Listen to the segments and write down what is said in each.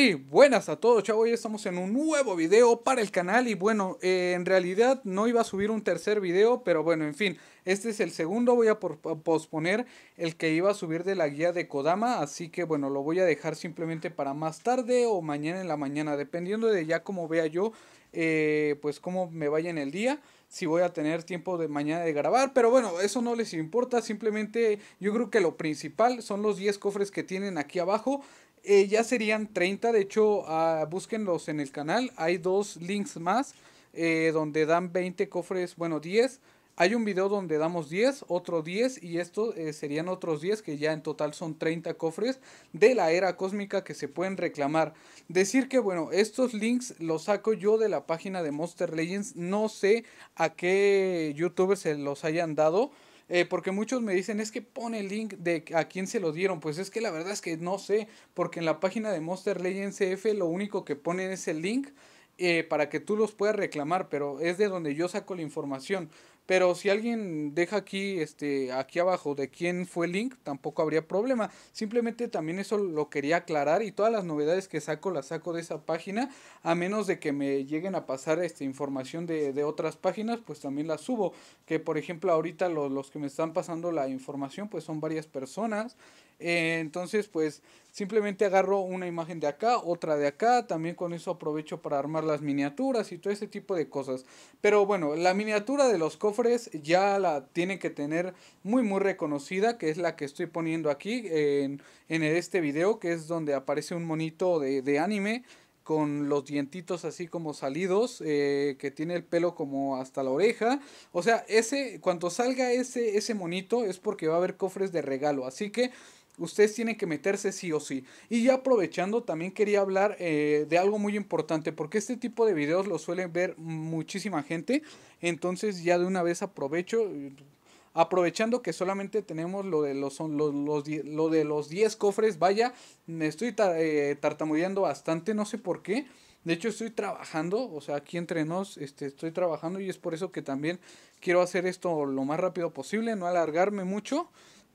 Y buenas a todos chavos, hoy estamos en un nuevo video para el canal y bueno, eh, en realidad no iba a subir un tercer video, pero bueno, en fin, este es el segundo, voy a posponer el que iba a subir de la guía de Kodama, así que bueno, lo voy a dejar simplemente para más tarde o mañana en la mañana, dependiendo de ya cómo vea yo, eh, pues cómo me vaya en el día si voy a tener tiempo de mañana de grabar, pero bueno, eso no les importa, simplemente yo creo que lo principal son los 10 cofres que tienen aquí abajo, eh, ya serían 30, de hecho, ah, búsquenlos en el canal. Hay dos links más eh, donde dan 20 cofres, bueno, 10. Hay un video donde damos 10, otro 10 y estos eh, serían otros 10 que ya en total son 30 cofres de la era cósmica que se pueden reclamar. Decir que bueno, estos links los saco yo de la página de Monster Legends, no sé a qué youtuber se los hayan dado. Eh, porque muchos me dicen, es que pone el link de a quién se lo dieron. Pues es que la verdad es que no sé, porque en la página de Monster Legends CF lo único que pone es el link eh, para que tú los puedas reclamar, pero es de donde yo saco la información. Pero si alguien deja aquí, este, aquí abajo de quién fue el link, tampoco habría problema. Simplemente también eso lo quería aclarar y todas las novedades que saco las saco de esa página, a menos de que me lleguen a pasar este, información de, de otras páginas, pues también las subo. Que por ejemplo ahorita los, los que me están pasando la información, pues son varias personas. Eh, entonces, pues simplemente agarro una imagen de acá, otra de acá, también con eso aprovecho para armar las miniaturas y todo ese tipo de cosas. Pero bueno, la miniatura de los cofres ya la tienen que tener muy muy reconocida, que es la que estoy poniendo aquí en, en este video, que es donde aparece un monito de, de anime con los dientitos así como salidos, eh, que tiene el pelo como hasta la oreja. O sea, ese, cuando salga ese, ese monito es porque va a haber cofres de regalo. Así que ustedes tienen que meterse sí o sí. Y ya aprovechando, también quería hablar eh, de algo muy importante, porque este tipo de videos lo suelen ver muchísima gente, entonces ya de una vez aprovecho. Eh, aprovechando que solamente tenemos lo de los, lo, los, lo de los 10 cofres, vaya, me estoy eh, tartamudeando bastante, no sé por qué. De hecho, estoy trabajando, o sea, aquí entre nos este, estoy trabajando y es por eso que también quiero hacer esto lo más rápido posible, no alargarme mucho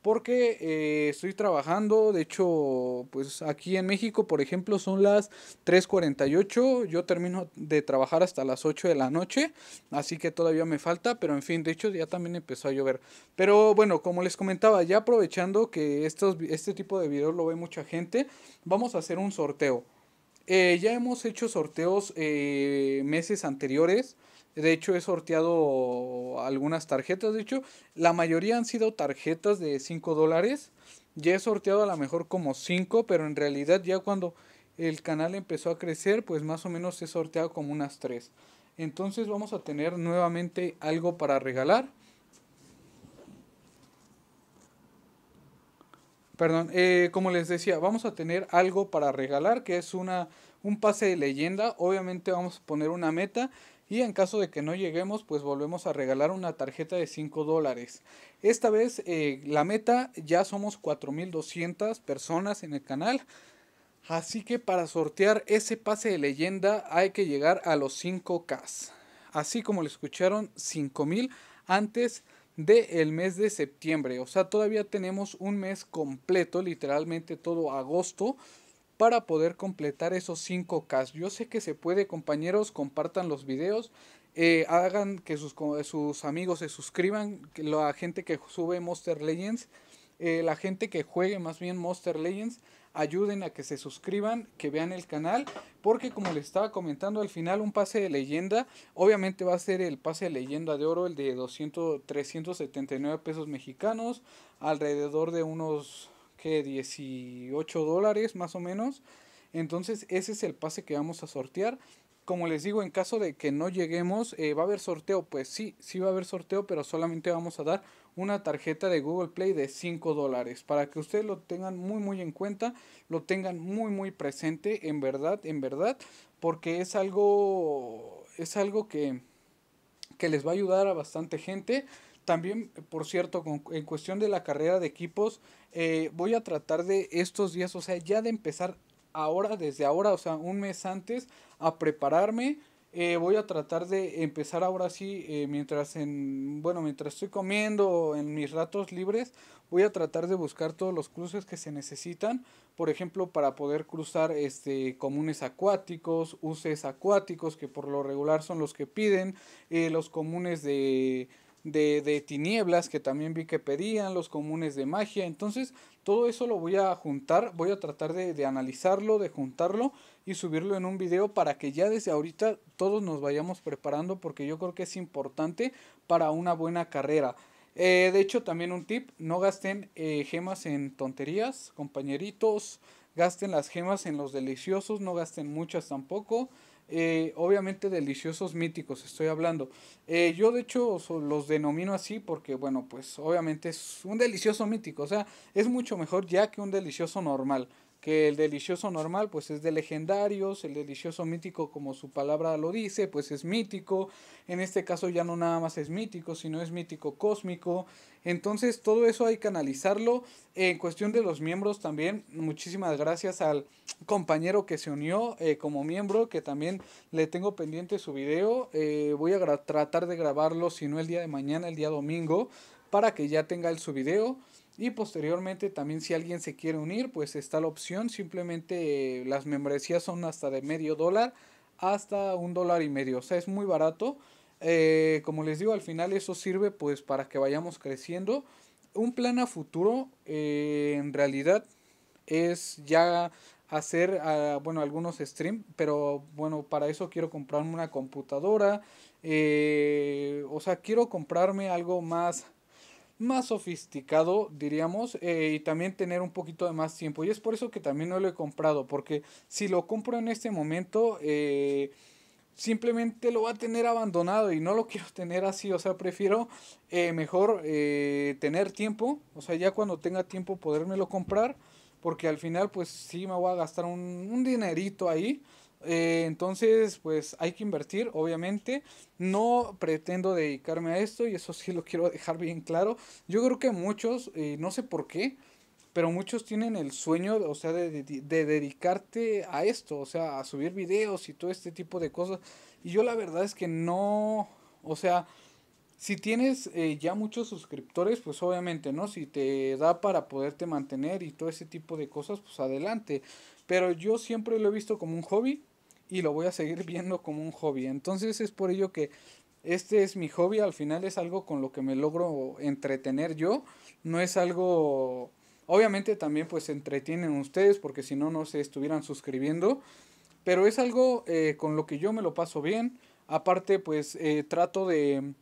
porque eh, estoy trabajando, de hecho, pues aquí en México, por ejemplo, son las 3.48, yo termino de trabajar hasta las 8 de la noche, así que todavía me falta, pero en fin, de hecho ya también empezó a llover. Pero bueno, como les comentaba, ya aprovechando que estos, este tipo de videos lo ve mucha gente, vamos a hacer un sorteo. Eh, ya hemos hecho sorteos eh, meses anteriores. De hecho, he sorteado algunas tarjetas. De hecho, la mayoría han sido tarjetas de 5 dólares. Ya he sorteado a lo mejor como 5, pero en realidad ya cuando el canal empezó a crecer, pues más o menos he sorteado como unas 3. Entonces vamos a tener nuevamente algo para regalar. Perdón, eh, como les decía, vamos a tener algo para regalar, que es una, un pase de leyenda. Obviamente vamos a poner una meta y en caso de que no lleguemos pues volvemos a regalar una tarjeta de 5 dólares. Esta vez eh, la meta ya somos 4.200 personas en el canal. Así que para sortear ese pase de leyenda hay que llegar a los 5K. Así como lo escucharon, 5.000 antes del mes de septiembre. O sea, todavía tenemos un mes completo, literalmente todo agosto para poder completar esos 5K. Yo sé que se puede, compañeros, compartan los videos. Eh, hagan que sus, amigos se suscriban, la gente que sube Monster Legends, eh, la gente que juegue más bien Monster Legends, ayuden a que se suscriban, que vean el canal, porque como les estaba comentando al final, un pase de leyenda, obviamente va a ser el pase de leyenda de oro, el de 200, 379 pesos mexicanos, alrededor de unos que 18 dólares más o menos. Entonces ese es el pase que vamos a sortear. Como les digo, en caso de que no lleguemos, eh, ¿va a haber sorteo? Pues sí, sí va a haber sorteo, pero solamente vamos a dar una tarjeta de Google Play de 5 dólares. Para que ustedes lo tengan muy, muy en cuenta, lo tengan muy, muy presente, en verdad, en verdad, porque es algo, es algo que, que les va a ayudar a bastante gente. También, por cierto, con, en cuestión de la carrera de equipos, eh, voy a tratar de estos días, o sea, ya de empezar ahora, desde ahora, o sea, un mes antes, a prepararme. Eh, voy a tratar de empezar ahora sí, eh, mientras en, bueno, mientras estoy comiendo en mis ratos libres, voy a tratar de buscar todos los cruces que se necesitan, por ejemplo, para poder cruzar este, comunes acuáticos, uses acuáticos, que por lo regular son los que piden, los comunes de de, de, tinieblas que también vi que pedían, los comunes de magia. Entonces, todo eso lo voy a juntar, voy a tratar de, de, analizarlo, de juntarlo y subirlo en un video para que ya desde ahorita todos nos vayamos preparando porque yo creo que es importante para una buena carrera. Eh, de hecho, también un tip, no gasten eh, gemas en tonterías, compañeritos, gasten las gemas en los deliciosos, no gasten muchas tampoco. Eh, obviamente deliciosos míticos, estoy hablando. Eh, yo de hecho los denomino así porque, bueno, pues obviamente es un delicioso mítico, o sea, es mucho mejor ya que un delicioso normal que el delicioso normal pues es de legendarios, el delicioso mítico como su palabra lo dice, pues es mítico, en este caso ya no nada más es mítico, sino es mítico cósmico, entonces todo eso hay que analizarlo, en cuestión de los miembros también, muchísimas gracias al compañero que se unió eh, como miembro, que también le tengo pendiente su video, eh, voy a tratar de grabarlo si no el día de mañana, el día domingo, para que ya tenga el su video. Y posteriormente también si alguien se quiere unir, pues está la opción. Simplemente eh, las membresías son hasta de medio dólar hasta un dólar y medio. O sea, es muy barato. Eh, como les digo, al final eso sirve pues para que vayamos creciendo. Un plan a futuro eh, en realidad es ya hacer ah, bueno algunos stream pero bueno para eso quiero comprarme una computadora o sea quiero comprarme algo más más sofisticado, diríamos, eh, y también tener un poquito de más tiempo. Y es por eso que también no lo he comprado, porque si lo compro en este momento, eh, simplemente lo va a tener abandonado y no lo quiero tener así. O sea, prefiero eh, mejor tener tiempo, o sea, ya cuando tenga tiempo podérmelo comprar, porque al final, pues si me voy a gastar un, un dinerito ahí. Eh, entonces, pues hay que invertir, obviamente. No pretendo dedicarme a esto y eso sí lo quiero dejar bien claro. Yo creo que muchos, eh, no sé por qué, pero muchos tienen el sueño, o sea, de, dedicarte a esto, o sea, a subir videos y todo este tipo de cosas. Y yo la verdad es que no, o sea, si tienes eh, ya muchos suscriptores, pues obviamente, ¿no? Si te da para poderte mantener y todo ese tipo de cosas, pues adelante. Pero yo siempre lo he visto como un hobby y lo voy a seguir viendo como un hobby. Entonces es por ello que este es mi hobby, al final es algo con lo que me logro entretener yo, no es algo... Obviamente también pues entretienen ustedes porque si no no se estuvieran suscribiendo, pero es algo eh, con lo que yo me lo paso bien. Aparte pues eh, trato de,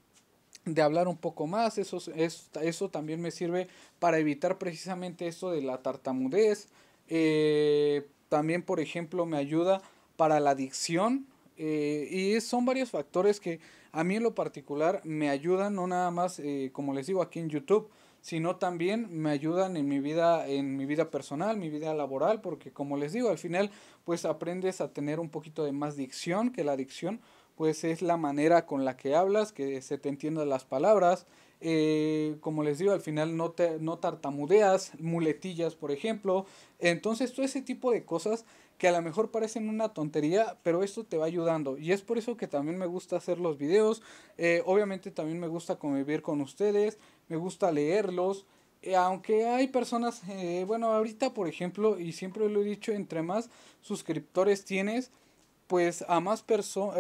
de hablar un poco más, eso, es, eso también me sirve para evitar precisamente eso de la tartamudez. Eh, también por ejemplo me ayuda para la adicción. Eh, y son varios factores que a mí en lo particular me ayudan, no nada más, eh, como les digo, aquí en YouTube, sino también me ayudan en mi vida, en mi vida personal, mi vida laboral, porque como les digo, al final, pues aprendes a tener un poquito de más dicción, que la dicción, pues es la manera con la que hablas, que se te entiendan las palabras, eh, como les digo, al final no, te, no tartamudeas, muletillas, por ejemplo. Entonces, todo ese tipo de cosas que a lo mejor parecen una tontería, pero esto te va ayudando. Y es por eso que también me gusta hacer los videos. Eh, obviamente también me gusta convivir con ustedes, me gusta leerlos. Eh, aunque hay personas, eh, bueno, ahorita por ejemplo, y siempre lo he dicho, entre más suscriptores tienes, pues a más personas...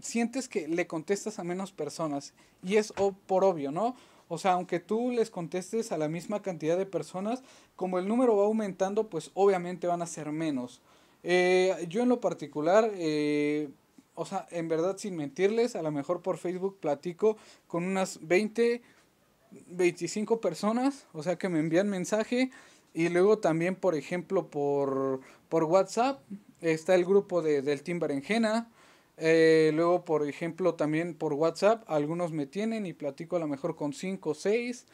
sientes que le contestas a menos personas y es por obvio, ¿no? O sea, aunque tú les contestes a la misma cantidad de personas, como el número va aumentando, pues obviamente van a ser menos. Eh, yo en lo particular, eh, o sea, en verdad sin mentirles, a lo mejor por Facebook platico con unas 20, 25 personas, o sea, que me envían mensaje. Y luego también, por ejemplo, por, WhatsApp está el grupo de, del Team Berenjena. Eh, luego, por ejemplo, también por WhatsApp, algunos me tienen y platico a lo mejor con 5 o 6.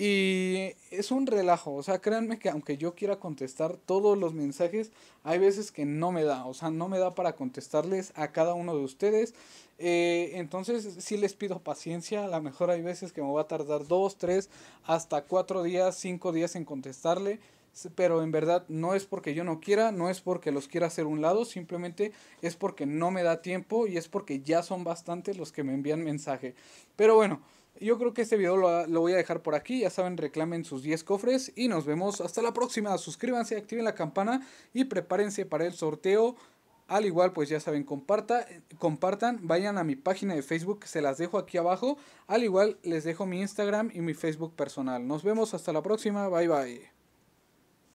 Y es un relajo, o sea, créanme que aunque yo quiera contestar todos los mensajes, hay veces que no me da, o sea, no me da para contestarles a cada uno de ustedes. Eh, entonces, si les pido paciencia, a lo mejor hay veces que me va a tardar 2, 3, hasta 4 días, 5 días en contestarle pero en verdad no es porque yo no quiera, no es porque los quiera hacer un lado, simplemente es porque no me da tiempo y es porque ya son bastantes los que me envían mensaje. Pero bueno, yo creo que este video lo, voy a dejar por aquí. Ya saben, reclamen sus 10 cofres y nos vemos hasta la próxima. Suscríbanse, activen la campana y prepárense para el sorteo. Al igual, pues ya saben, comparta, compartan, vayan a mi página de Facebook, se las dejo aquí abajo. Al igual, les dejo mi Instagram y mi Facebook personal. Nos vemos hasta la próxima. Bye bye.